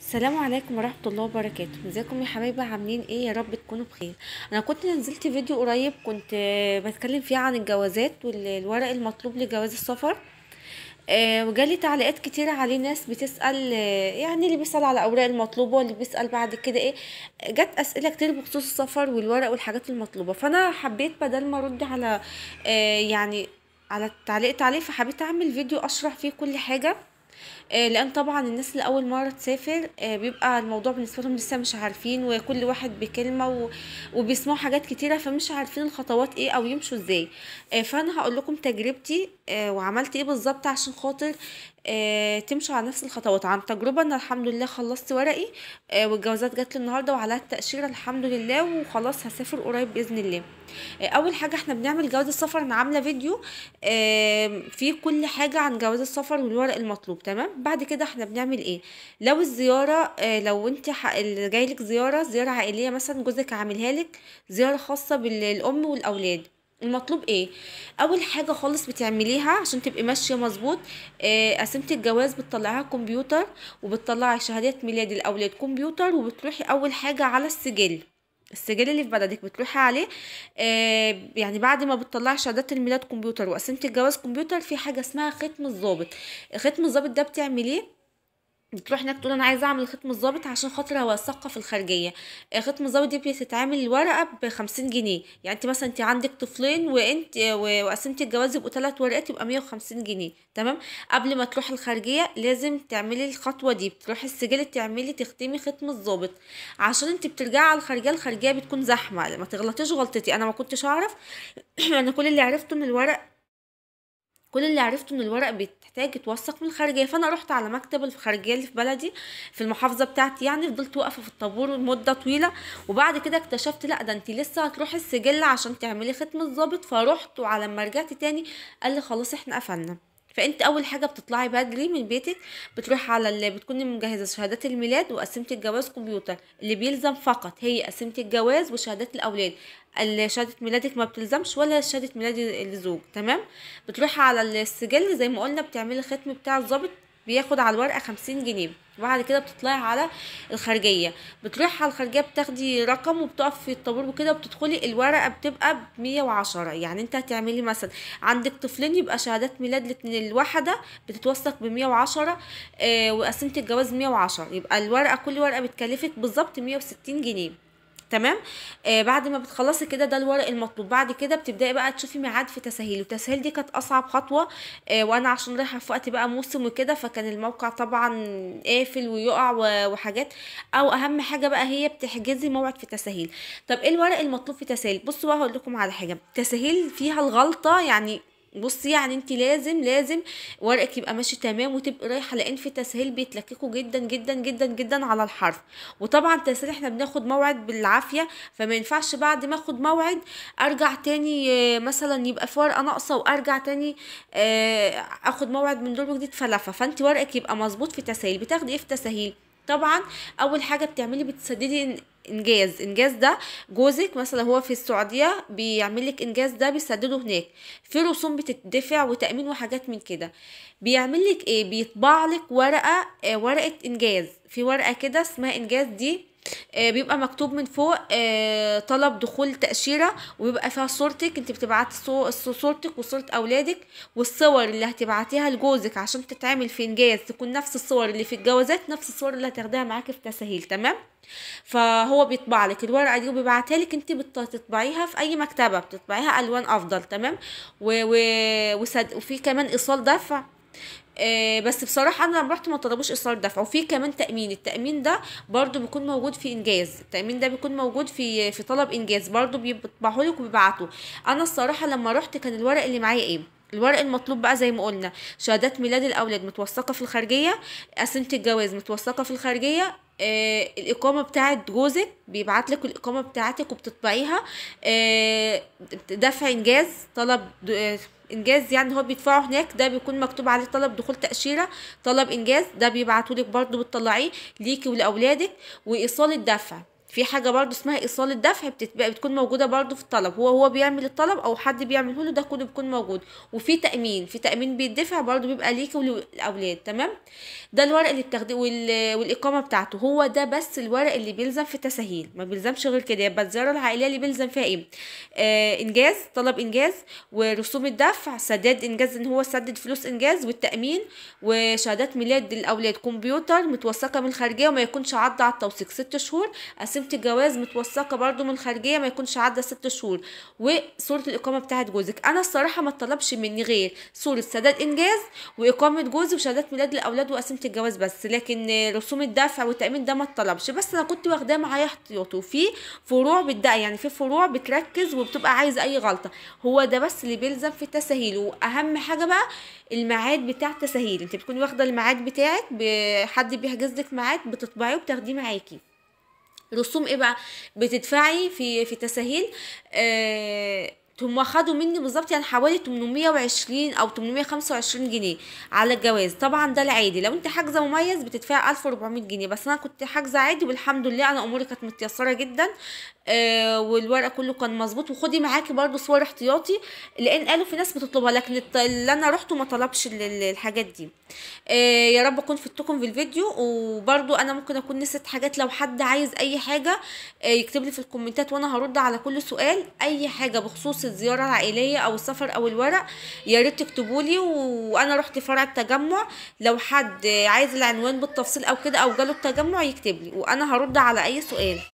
السلام عليكم ورحمه الله وبركاته ازيكم يا حبايبي عاملين ايه يا رب تكونوا بخير انا كنت نزلت فيديو قريب كنت آه، بتكلم فيه عن الجوازات والورق المطلوب لجواز السفر آه، وجالي تعليقات كتيرة عليه ناس بتسأل آه، يعني اللي بيسأل على أوراق المطلوبة واللي بيسأل بعد كده إيه جت أسئلة كتير بخصوص السفر والورق والحاجات المطلوبة فأنا حبيت بدل ما أرد على يعني على التعليق عليه فحبيت أعمل فيديو أشرح فيه كل حاجة آه، لان طبعا الناس اللي اول مره تسافر آه، بيبقى الموضوع بالنسبه لهم لسه مش عارفين وكل واحد بكلمه وبيسمعوا حاجات كتيره فمش عارفين الخطوات ايه او يمشوا ازاي آه، فانا هقول لكم تجربتي آه، وعملت ايه بالظبط عشان خاطر آه، تمشوا على نفس الخطوات عن تجربه انا الحمد لله خلصت ورقي آه، والجوازات جات لي النهارده وعليها التاشيره الحمد لله وخلاص هسافر قريب باذن الله اول حاجه احنا بنعمل جواز السفر انا عامله فيديو فيه كل حاجه عن جواز السفر والورق المطلوب تمام بعد كده احنا بنعمل ايه لو الزياره لو انت جايلك زياره زياره عائليه مثلا جوزك عاملها لك زياره خاصه بالام والاولاد المطلوب ايه اول حاجه خالص بتعمليها عشان تبقي ماشيه مظبوط آه، قسمتي قسيمه الجواز بتطلعيها كمبيوتر وبتطلعي شهادات ميلاد الاولاد كمبيوتر وبتروحي اول حاجه على السجل السجل اللي في بلدك بتروحي عليه آه يعني بعد ما بتطلعي شهادات الميلاد كمبيوتر وقسمتي الجواز كمبيوتر في حاجه اسمها ختم الضابط ختم الضابط ده بتعمليه بتروح هناك تقول انا عايزه اعمل ختم الظابط عشان خاطر اوثقه في الخارجيه آه، ختم الظابط دي بتتعمل الورقه ب 50 جنيه يعني انت مثلا انت عندك طفلين وانت وقسمتي الجواز يبقوا ثلاث ورقات يبقى 150 جنيه تمام قبل ما تروح الخارجيه لازم تعملي الخطوه دي بتروحي السجل تعملي تختمي ختم الظابط عشان انت بترجعي على الخارجيه الخارجيه بتكون زحمه ما تغلطيش غلطتي انا ما كنتش اعرف انا كل اللي عرفته ان الورق كل اللي عرفته ان الورق بيحتاج يتوثق من الخارجيه فانا رحت على مكتب الخارجيه اللي في بلدي في المحافظه بتاعتي يعني فضلت واقفه في الطابور مده طويله وبعد كده اكتشفت لا ده انت لسه هتروحي السجل عشان تعملي ختمه ظابط فروحت وعلى ما رجعت تاني قال لي خلاص احنا قفلنا فانت اول حاجه بتطلعي بدري من بيتك بتروحي على اللي بتكوني مجهزه شهادات الميلاد وقسيمه الجواز كمبيوتر اللي بيلزم فقط هي قسمه الجواز وشهادات الاولاد شهاده ميلادك ما بتلزمش ولا شهاده ميلاد الزوج تمام بتروحي على السجل زي ما قلنا بتعملي الختم بتاع الظابط بياخد على الورقه خمسين جنيه وبعد كده بتطلعي على الخارجيه بتروحي على الخارجيه بتاخدي رقم وبتقف في الطابور وكده وبتدخلي الورقه بتبقى بمية وعشرة يعني انت هتعملي مثلا عندك طفلين يبقى شهادات ميلاد الاثنين الواحده بتتوثق بمية وعشرة آه وقسمت الجواز مية وعشرة يبقى الورقه كل ورقه بتكلفك بالظبط مية وستين جنيه تمام آه بعد ما بتخلصي كده ده الورق المطلوب بعد كده بتبداي بقى تشوفي ميعاد في تسهيل وتسهيل دي كانت اصعب خطوه آه وانا عشان رايحه في وقت بقى موسم وكده فكان الموقع طبعا قافل ويقع وحاجات او اهم حاجه بقى هي بتحجزي موعد في تسهيل طب ايه الورق المطلوب في تسهيل بصوا بقى هقول لكم على حاجه تسهيل فيها الغلطه يعني بصي يعني انت لازم لازم ورقك يبقى ماشي تمام وتبقي رايحه لان في تسهيل بيتلككوا جدا جدا جدا جدا على الحرف وطبعا تسهيل احنا بناخد موعد بالعافيه فما ينفعش بعد ما اخد موعد ارجع تاني آه، مثلا يبقى في ورقه ناقصه وارجع تاني آه، اخد موعد من دور جديد فلفه فانت ورقك يبقى مظبوط في تسهيل بتاخدي ايه في تسهيل طبعا اول حاجه بتعملي بتسددي انجاز انجاز ده جوزك مثلا هو في السعوديه بيعمل لك انجاز ده بيسدده هناك في رسوم بتدفع وتامين وحاجات من كده بيعمل لك ايه بيطبع لك ورقه آه، ورقه انجاز في ورقه كده اسمها انجاز دي آه، بيبقى مكتوب من فوق آه، طلب دخول تأشيرة وبيبقى فيها صورتك انت بتبعتي صورتك وصورة أولادك والصور اللي هتبعتيها لجوزك عشان تتعمل في إنجاز تكون نفس الصور اللي في الجوازات نفس الصور اللي هتاخديها معاكي في تسهيل تمام فهو بيطبع لك الورقه دي وبيبعتها لك انت بتطبعيها في اي مكتبه بتطبعيها الوان افضل تمام و... و... وسد... وفي كمان ايصال دفع آه، بس بصراحه انا لما رحت ما طلبوش اصرار دفع وفي كمان تامين التامين ده برضو بيكون موجود في انجاز التامين ده بيكون موجود في في طلب انجاز برضو بيطبعه لك وبيبعته انا الصراحه لما رحت كان الورق اللي معايا ايه الورق المطلوب بقى زي ما قلنا شهادات ميلاد الاولاد متوثقه في الخارجيه قسمه الجواز متوثقه في الخارجيه آه الإقامة بتاعة جوزك بيبعت لك الإقامة بتاعتك وبتطبعيها آه دفع إنجاز طلب آه، انجاز يعني هو بيدفعه هناك ده بيكون مكتوب عليه طلب دخول تاشيره طلب انجاز ده بيبعتولك برضو بتطلعيه ليكي ولاولادك وايصال الدفع في حاجة برضو اسمها إيصال الدفع بتتبقى بتكون موجودة برضو في الطلب هو هو بيعمل الطلب أو حد بيعمله له ده كله بيكون موجود وفي تأمين في تأمين بيدفع برضو بيبقى ليكي وللأولاد تمام ده الورق اللي بتاخديه والإقامة بتاعته هو ده بس الورق اللي بيلزم في تسهيل ما بيلزمش غير كده يبقى الزيارة العائلية اللي بيلزم فيها إيه آه إنجاز طلب إنجاز ورسوم الدفع سداد إنجاز إن هو سدد فلوس إنجاز والتأمين وشهادات ميلاد للأولاد كمبيوتر متوثقة من الخارجية وما يكونش عدى على التوثيق ست شهور وسيمه الجواز متوثقه برده من الخارجيه ما يكونش عدى ست شهور وصوره الاقامه بتاعه جوزك انا الصراحه ما طلبش مني غير صوره سداد انجاز واقامه جوزي وشهادات ميلاد الاولاد وقسيمه الجواز بس لكن رسوم الدفع والتامين ده ما طلبش بس انا كنت واخداه معايا احتياطي وفي فروع بتدق يعني في فروع بتركز وبتبقى عايزه اي غلطه هو ده بس اللي بيلزم في التسهيل واهم حاجه بقى الميعاد بتاع التسهيل انت بتكوني واخده الميعاد بتاعك حد بيحجز لك ميعاد بتطبعيه وبتاخديه معاكي رسوم ايه بقى بتدفعي في في تسهيل آه هم خدوا مني بالظبط يعني حوالي 820 او 825 جنيه على الجواز طبعا ده العادي لو انت حاجزه مميز بتدفع 1400 جنيه بس انا كنت حاجزه عادي والحمد لله انا اموري كانت متيسره جدا آه والورق كله كان مظبوط وخدي معاكي برده صور احتياطي لان قالوا في ناس بتطلبها لكن اللي انا رحته ما طلبش الحاجات دي آه يا رب اكون فدتكم في الفيديو وبرده انا ممكن اكون نسيت حاجات لو حد عايز اي حاجه آه يكتب لي في الكومنتات وانا هرد على كل سؤال اي حاجه بخصوص الزياره العائليه او السفر او الورق يا ريت تكتبوا لي وانا رحت فرع التجمع لو حد عايز العنوان بالتفصيل او كده او جاله التجمع يكتب لي وانا هرد على اي سؤال